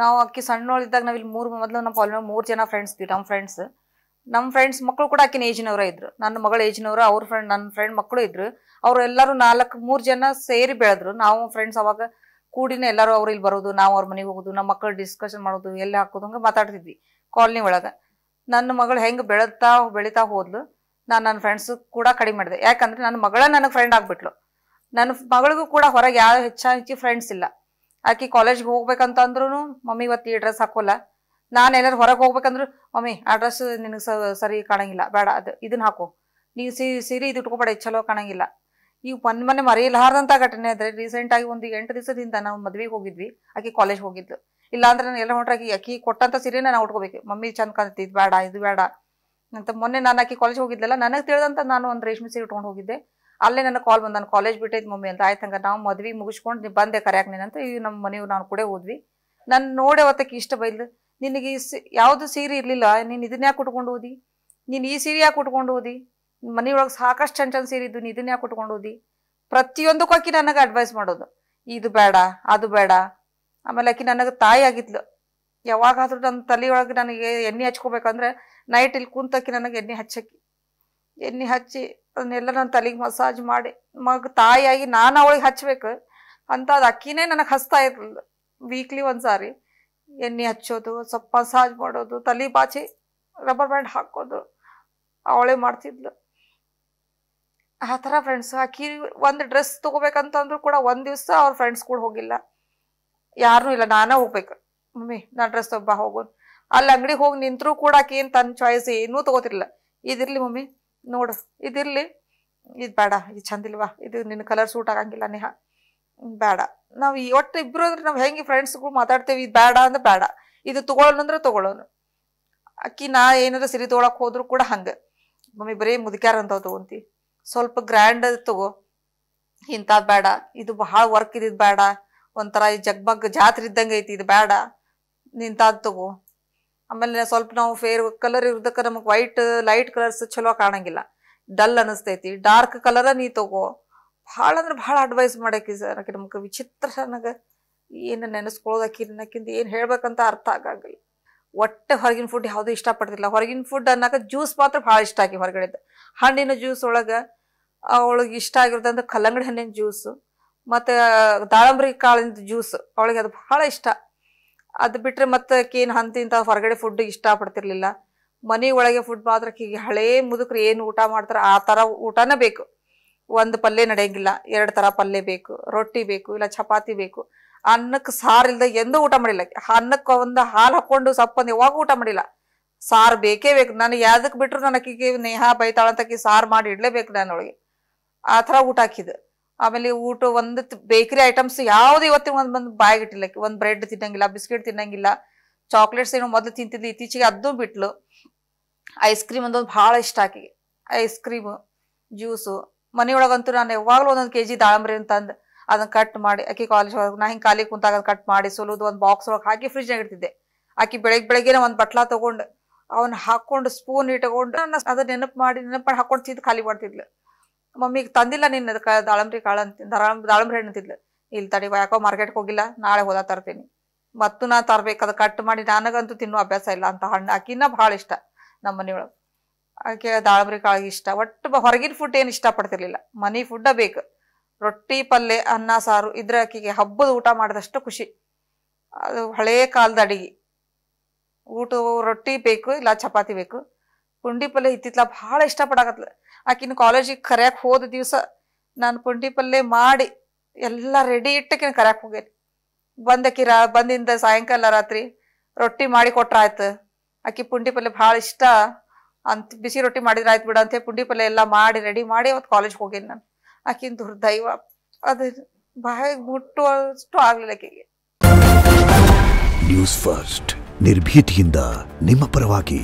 ನಾವು ಅಕ್ಕಿ ಸಣ್ಣವಳಿದ್ದಾಗ ನಾವಿಲ್ಲಿ ಮೂರು ಮೊದಲು ನಮ್ಮ ಫಾಲೋ ಮೂರು ಜನ ಫ್ರೆಂಡ್ಸ್ ಇದ್ವಿ ನಮ್ಮ ಫ್ರೆಂಡ್ಸ್ ನಮ್ಮ ಫ್ರೆಂಡ್ಸ್ ಮಕ್ಕಳು ಕೂಡ ಆಕಿನ ಏಜಿನವರ ಇದ್ರು ನನ್ನ ಮಗಳ ಏಜಿನವರು ಅವ್ರ ಫ್ರೆಂಡ್ ನನ್ನ ಫ್ರೆಂಡ್ ಮಕ್ಕಳು ಇದ್ರು ಅವ್ರು ಎಲ್ಲರೂ ನಾಲ್ಕು ಮೂರು ಜನ ಸೇರಿ ಬೆಳೆದ್ರು ನಾವು ಫ್ರೆಂಡ್ಸ್ ಅವಾಗ ಕೂಡಿನ ಎಲ್ಲರೂ ಅವ್ರು ಇಲ್ಲಿ ಬರೋದು ನಾವು ಅವ್ರ ಮನೆಗೆ ಹೋಗೋದು ನಮ್ಮ ಮಕ್ಕಳು ಡಿಸ್ಕಷನ್ ಮಾಡೋದು ಎಲ್ಲ ಹಾಕೋದು ಹಂಗೆ ಮಾತಾಡ್ತಿದ್ವಿ ಕಾಲನಿ ಒಳಗೆ ನನ್ನ ಮಗಳು ಹೆಂಗೆ ಬೆಳತಾ ಬೆಳೀತಾ ಹೋದ್ಲು ನಾನು ನನ್ನ ಫ್ರೆಂಡ್ಸ್ ಕೂಡ ಕಡಿಮೆ ಮಾಡಿದೆ ಯಾಕಂದ್ರೆ ನನ್ನ ಮಗಳ ನನಗೆ ಫ್ರೆಂಡ್ ಆಗಿಬಿಟ್ಲು ನನ್ನ ಮಗಳಿಗೂ ಕೂಡ ಹೊರಗೆ ಯಾವ ಹೆಚ್ಚಾಗಿ ಫ್ರೆಂಡ್ಸ್ ಇಲ್ಲ ಆಕಿ ಕಾಲೇಜ್ಗೆ ಹೋಗ್ಬೇಕಂತಂದ್ರೂ ಮಮ್ಮಿ ಇವತ್ತು ಈ ಡ್ರೆಸ್ ಹಾಕೋಲ್ಲ ನಾನು ಏನಾದ್ರು ಹೊರಗೆ ಹೋಗ್ಬೇಕಂದ್ರು ಮಮ್ಮಿ ಆ ಡ್ರೆಸ್ ನಿನಗೆ ಸರಿ ಕಾಣಂಗಿಲ್ಲ ಬೇಡ ಅದು ಇದನ್ನ ಹಾಕು ನೀವು ಸೀರೆ ಇದು ಇಟ್ಕೋಬೇಡ ಚಲೋ ಕಾಣಂಗಿಲ್ಲ ಈಗ ಮನ್ ಮನೆ ಮರೆಯಲಾರ್ದಂತ ಘಟನೆ ರೀಸೆಂಟ್ ರೀಸೆಂಟಾಗಿ ಒಂದು ಎಂಟು ದಿವಸದಿಂದ ನಾವು ಮದ್ವೆಗೆ ಹೋಗಿದ್ವಿ ಆಕಿ ಕಾಲೇಜ್ ಹೋಗಿದ್ಲು ಇಲ್ಲಾಂದ್ರೆ ನಾನು ಎಲ್ಲ ಹೊಂಟ್ರೆ ಆಕಿ ಕೊಟ್ಟಂತ ಕೊಟ್ಟಂತ ಸೀರೆನ ನಾವು ಉಟ್ಕೋಬೇಕು ಮಮ್ಮಿ ಚಂದ ಕಾಣ್ತಿ ಇದು ಬೇಡ ಇದು ಬೇಡ ಅಂತ ಮೊನ್ನೆ ನಾನು ಆಕಿ ಕಾಲೇಜ್ ಹೋಗಿದ್ಲಲ್ಲ ನನಗೆ ತಿಳಿದಂತ ನಾನು ಒಂದು ರೇಷ್ಮೆ ಸೀರೆ ಇಟ್ಕೊಂಡು ಹೋಗಿದ್ದೆ ಅಲ್ಲೇ ನನಗೆ ಕಾಲ್ ಬಂದು ನಾನು ಕಾಲೇಜ್ ಬಿಟ್ಟೈತೆ ಮಮ್ಮಿ ಅಂತ ಆಯ್ತು ನಾವು ಮದ್ವೆ ಮುಗಿಸ್ಕೊಂಡು ನೀವು ಬಂದೆ ನೀನು ನೀನಂತ ಈಗ ನಮ್ಮ ಮನೆಯವ್ರು ನಾನು ಕೂಡ ಹೋದ್ವಿ ನಾನು ನೋಡೆ ಅವತ್ತಕ್ಕೆ ಇಷ್ಟ ಬೈದ್ಲು ನಿನಗೆ ಈ ಸಿ ಯಾವುದು ಸೀರೆ ಇರಲಿಲ್ಲ ನೀನು ಇದನ್ನ ಯಾಕೆ ಉಟ್ಕೊಂಡು ಓದಿ ನೀನು ಈ ಸೀರೆ ಯಾಕೆ ಉಟ್ಕೊಂಡು ಓದಿ ಮನೆಯೊಳಗೆ ಸಾಕಷ್ಟು ಚಂದ ಚಂದ ಸೀರೆ ಇದ್ದು ನೀನು ಇದನ್ನ ಯಾಕೆ ಉಟ್ಕೊಂಡು ಓದಿ ಪ್ರತಿಯೊಂದಕ್ಕೂ ಆಕಿ ನನಗೆ ಅಡ್ವೈಸ್ ಮಾಡೋದು ಇದು ಬೇಡ ಅದು ಬೇಡ ಆಮೇಲೆ ಅಕ್ಕಿ ನನಗೆ ತಾಯಿ ಆಗಿದ್ಲು ಯಾವಾಗಾದ್ರೂ ನನ್ನ ತಲೆಯೊಳಗೆ ನನಗೆ ಎಣ್ಣೆ ಹಚ್ಕೋಬೇಕಂದ್ರೆ ನೈಟ್ ಇಲ್ಲಿ ಕುಂತಕ್ಕಿ ನನಗೆ ಎಣ್ಣೆ ಹಚ್ಚಕ್ಕಿ ಎಣ್ಣೆ ಹಚ್ಚಿ ಅದನ್ನೆಲ್ಲ ನನ್ನ ತಲೆಗೆ ಮಸಾಜ್ ಮಾಡಿ ಮಗ ತಾಯಿಯಾಗಿ ನಾನು ಅವಳಿಗೆ ಹಚ್ಬೇಕು ಅಂತ ಅದು ಅಕ್ಕಿನೇ ನನಗೆ ಹಚ್ತಾ ಇರಲಿಲ್ಲ ವೀಕ್ಲಿ ಒಂದ್ಸಾರಿ ಎಣ್ಣೆ ಹಚ್ಚೋದು ಸ್ವಲ್ಪ ಮಸಾಜ್ ಮಾಡೋದು ತಲೆ ಬಾಚಿ ರಬ್ಬರ್ ಬ್ಯಾಂಡ್ ಹಾಕೋದು ಅವಳೇ ಮಾಡ್ತಿದ್ಲು ಆ ಥರ ಫ್ರೆಂಡ್ಸ್ ಅಕ್ಕಿ ಒಂದು ಡ್ರೆಸ್ ತೊಗೋಬೇಕಂತಂದ್ರೂ ಕೂಡ ಒಂದು ದಿವಸ ಅವ್ರ ಫ್ರೆಂಡ್ಸ್ ಕೂಡ ಹೋಗಿಲ್ಲ ಯಾರೂ ಇಲ್ಲ ನಾನೇ ಹೋಗ್ಬೇಕು ಮಮ್ಮಿ ನಾನು ಡ್ರೆಸ್ ಒಬ್ಬ ಹೋಗೋನು ಅಲ್ಲಿ ಅಂಗಡಿಗೆ ಹೋಗಿ ನಿಂತರೂ ಕೂಡ ಅಕ್ಕಿ ಏನು ತನ್ನ ಚಾಯ್ಸ್ ಏನೂ ತೊಗೋತಿರ್ಲಿಲ್ಲ ಇದಿರಲಿ ಮಮ್ಮಿ ನೋಡು ಇದಿರಲಿ ಇದು ಬೇಡ ಇದು ಚಂದಿಲ್ವಾ ಇದು ನಿನ್ನ ಕಲರ್ ಸೂಟ್ ಆಗಂಗಿಲ್ಲ ನೇಹ ಬೇಡ ನಾವು ಈ ಒಟ್ಟು ಇಬ್ಬರು ಅಂದ್ರೆ ನಾವು ಹೆಂಗೆ ಫ್ರೆಂಡ್ಸ್ಗಳು ಮಾತಾಡ್ತೇವೆ ಇದು ಬೇಡ ಅಂದ್ರೆ ಬೇಡ ಇದು ತೊಗೊಳ್ಳೋನು ಅಂದ್ರೆ ತೊಗೊಳ್ಳೋನು ಅಕ್ಕಿ ನಾ ಏನಂದ್ರೆ ಸಿರಿ ತೊಗೊಳಕ್ಕೆ ಹೋದ್ರು ಕೂಡ ಹಂಗೆ ಮಮ್ಮಿ ಬರೀ ಮುದುಕ್ಯಾರ ಅಂತ ತೊಗೊಂತಿ ಸ್ವಲ್ಪ ಗ್ರ್ಯಾಂಡ್ ತಗೋ ಇಂಥದ್ದು ಬೇಡ ಇದು ಬಹಳ ವರ್ಕ್ ಇದ್ದಿದ್ದು ಬೇಡ ಒಂಥರ ಈ ಜಗ್ಬಗ್ ಜಾತ್ರೆ ಇದ್ದಂಗೆ ಐತಿ ಇದು ಬೇಡ ನಿಂತಾದ ತಗೋ ಆಮೇಲೆ ಸ್ವಲ್ಪ ನಾವು ಫೇರ್ ಕಲರ್ ಇರೋದಕ್ಕೆ ನಮಗೆ ವೈಟ್ ಲೈಟ್ ಕಲರ್ಸ್ ಚಲೋ ಕಾಣಂಗಿಲ್ಲ ಡಲ್ ಅನಿಸ್ತೈತಿ ಡಾರ್ಕ್ ಕಲರ ನೀ ತಗೋ ಭಾಳ ಅಂದ್ರೆ ಭಾಳ ಅಡ್ವೈಸ್ ಮಾಡಕ್ಕೆ ಸರ್ ನಮಗೆ ನಮ್ಗೆ ವಿಚಿತ್ರ ನನಗೆ ಏನು ನೆನೆಸ್ಕೊಳ್ಳೋದಕ್ಕೆ ಅನ್ನೋಕ್ಕಿಂತ ಏನು ಹೇಳ್ಬೇಕಂತ ಅರ್ಥ ಆಗಲ್ಲ ಒಟ್ಟೆ ಹೊರಗಿನ ಫುಡ್ ಯಾವುದು ಇಷ್ಟಪಡ್ತಿಲ್ಲ ಹೊರಗಿನ ಫುಡ್ ಅನ್ನಕ್ಕೆ ಜ್ಯೂಸ್ ಮಾತ್ರ ಭಾಳ ಇಷ್ಟ ಆಗಿ ಹೊರಗಡೆದು ಹಣ್ಣಿನ ಜ್ಯೂಸ್ ಒಳಗೆ ಅವಳಿಗೆ ಇಷ್ಟ ಆಗಿರೋದಂದ್ರೆ ಕಲ್ಲಂಗಡಿ ಹಣ್ಣಿನ ಜ್ಯೂಸು ಮತ್ತು ದಾಳಂಬರಿ ಕಾಳಿನ ಜ್ಯೂಸ್ ಅವಳಿಗೆ ಅದು ಭಾಳ ಇಷ್ಟ ಅದು ಬಿಟ್ಟರೆ ಮತ್ತೆ ಏನು ಇಂಥ ಹೊರಗಡೆ ಫುಡ್ ಇಷ್ಟಪಡ್ತಿರ್ಲಿಲ್ಲ ಮನೆ ಒಳಗೆ ಫುಡ್ ಮಾತ್ರ ಹೀಗೆ ಹಳೇ ಮುದುಕರು ಏನು ಊಟ ಮಾಡ್ತಾರೆ ಆ ಥರ ಊಟನೇ ಬೇಕು ಒಂದು ಪಲ್ಯ ನಡೆಯಂಗಿಲ್ಲ ಎರಡು ಥರ ಪಲ್ಯ ಬೇಕು ರೊಟ್ಟಿ ಬೇಕು ಇಲ್ಲ ಚಪಾತಿ ಬೇಕು ಅನ್ನಕ್ಕೆ ಸಾರು ಇಲ್ಲದೆ ಎಂದೂ ಊಟ ಮಾಡಿಲ್ಲ ಅನ್ನಕ್ಕೆ ಒಂದು ಹಾಲು ಹಾಕ್ಕೊಂಡು ಸಪ್ಪಂದು ಯಾವಾಗ ಊಟ ಮಾಡಿಲ್ಲ ಸಾರು ಬೇಕೇ ಬೇಕು ನಾನು ಯಾವ್ದಕ್ಕೆ ಬಿಟ್ಟರು ನನಗೆ ನೇಹ ಬೈತಾಳಂತಕಿ ಸಾರು ಮಾಡಿ ಇಡಲೇಬೇಕು ನನ್ನೊಳಗೆ ಆ ಥರ ಊಟ ಹಾಕಿದ್ದು ಆಮೇಲೆ ಊಟ ಒಂದ್ ಬೇಕರಿ ಐಟಮ್ಸ್ ಯಾವ್ದು ಇವತ್ತಿನ ಒಂದ್ ಬಂದು ಬಾಯಿಗಿಟ್ಟಿಲ್ಲ ಒಂದ್ ಬ್ರೆಡ್ ತಿನ್ನಂಗಿಲ್ಲ ಬಿಸ್ಕೆಟ್ ತಿನ್ನಂಗಿಲ್ಲ ಚಾಕ್ಲೇಟ್ಸ್ ಏನೋ ಮೊದಲು ತಿಂತಿದ್ಲು ಇತ್ತೀಚೆಗೆ ಅದು ಬಿಟ್ಲು ಐಸ್ ಕ್ರೀಮ್ ಅಂದೊಂದು ಭಾಳ ಇಷ್ಟ ಆಕಿ ಐಸ್ ಕ್ರೀಮ್ ಜ್ಯೂಸು ಮನೆಯೊಳಗಂತೂ ನಾನು ಯಾವಾಗಲೂ ಒಂದೊಂದು ಕೆ ಜಿ ದಾಳಂಬ್ರಿ ಅಂತಂದು ಅದನ್ನ ಕಟ್ ಮಾಡಿ ಅಕ್ಕಿ ಕಾಲೇಜ್ ಒಳಗೆ ನಾ ಹಿಂಗೆ ಖಾಲಿ ಕುಂತಾಗ ಕಟ್ ಮಾಡಿ ಸೋಲೋದು ಒಂದು ಬಾಕ್ಸ್ ಒಳಗೆ ಹಾಕಿ ಫ್ರಿಜ್ನಾಗ ಇಡ್ತಿದ್ದೆ ಅಕ್ಕಿ ಬೆಳಗ್ಗೆ ಬೆಳಗ್ಗೆ ಒಂದು ಬಟ್ಲಾ ತಗೊಂಡು ಅವ್ನ ಹಾಕೊಂಡು ಸ್ಪೂನ್ ಇಟ್ಕೊಂಡು ಅದನ್ನ ನೆನಪು ಮಾಡಿ ನೆನಪು ಮಾಡಿ ಹಾಕೊಂಡು ತಿಂದು ಖಾಲಿ ಮಾಡ್ತಿದ್ಲು ಮಮ್ಮಿಗೆ ತಂದಿಲ್ಲ ನಿನ್ನ ದಾಳಂಬ್ರಿ ಕಾಳು ಅಂತ ದಾಳಂಬ್ರಿ ಹಣ್ಣು ಅಂತಿದ್ಲು ಇಲ್ಲಿ ತಡಿ ಯಾಕೋ ಮಾರ್ಕೆಟ್ಗೆ ಹೋಗಿಲ್ಲ ನಾಳೆ ಹೋದ ತರ್ತೀನಿ ಮತ್ತು ನಾ ತರ್ಬೇಕು ಅದು ಕಟ್ ಮಾಡಿ ನನಗಂತೂ ತಿನ್ನೋ ಅಭ್ಯಾಸ ಇಲ್ಲ ಅಂತ ಹಣ್ಣು ಆಕಿನ ಭಾಳ ಇಷ್ಟ ನಮ್ಮ ಮನೆಯೊಳಗೆ ಆಕೆ ದಾಳಂಬ್ರಿ ಕಾಳಿಗೆ ಇಷ್ಟ ಒಟ್ಟು ಹೊರಗಿನ ಫುಡ್ ಏನು ಇಷ್ಟಪಡ್ತಿರ್ಲಿಲ್ಲ ಮನೆ ಫುಡ್ಡ ಬೇಕು ರೊಟ್ಟಿ ಪಲ್ಯ ಅನ್ನ ಸಾರು ಇದ್ರೆ ಅಕ್ಕಿಗೆ ಹಬ್ಬದ ಊಟ ಮಾಡಿದಷ್ಟು ಖುಷಿ ಅದು ಹಳೇ ಕಾಲದ ಅಡಿಗೆ ಊಟ ರೊಟ್ಟಿ ಬೇಕು ಇಲ್ಲ ಚಪಾತಿ ಬೇಕು ಪುಂಡಿ ಪಲ್ಲೆ ಇತ್ತಿತ್ಲಾ ಭಾಳ ಇಷ್ಟಪಡಾಕತ್ಲ ಆಕಿನ ಕಾಲೇಜಿಗೆ ಕರ್ಯಾಕ್ ಹೋದ ದಿವಸ ನಾನು ಪುಂಡಿ ಪಲ್ಲೆ ಮಾಡಿ ಎಲ್ಲ ರೆಡಿ ಇಟ್ಟಕಿನ ಕರೆಯಕ್ ಹೋಗೇನಿ ಬಂದಕಿರ ರಾ ಬಂದಿಂದ ಸಾಯಂಕಾಲ ರಾತ್ರಿ ರೊಟ್ಟಿ ಮಾಡಿ ಕೊಟ್ರ ಆಯ್ತು ಆಕಿ ಪುಂಡಿ ಪಲ್ಲೆ ಭಾಳ ಇಷ್ಟ ಅಂತ ಬಿಸಿ ರೊಟ್ಟಿ ಮಾಡಿದ್ರೆ ಆಯ್ತು ಬಿಡ ಅಂತ ಪುಂಡಿ ಪಲ್ಲೆ ಎಲ್ಲ ಮಾಡಿ ರೆಡಿ ಮಾಡಿ ಅವತ್ತು ಕಾಲೇಜ್ ಹೋಗೇನಿ ನಾನು ಆಕಿನ ದುರ್ದೈವ ಅದು ಬಾಯಿಗೆ ಮುಟ್ಟುವಷ್ಟು ಆಗ್ಲಿಲ್ಲ ಆಕೆಗೆ ನ್ಯೂಸ್ ಫಸ್ಟ್ ನಿರ್ಭೀತಿಯಿಂದ ನಿಮ್ಮ ಪರವಾಗಿ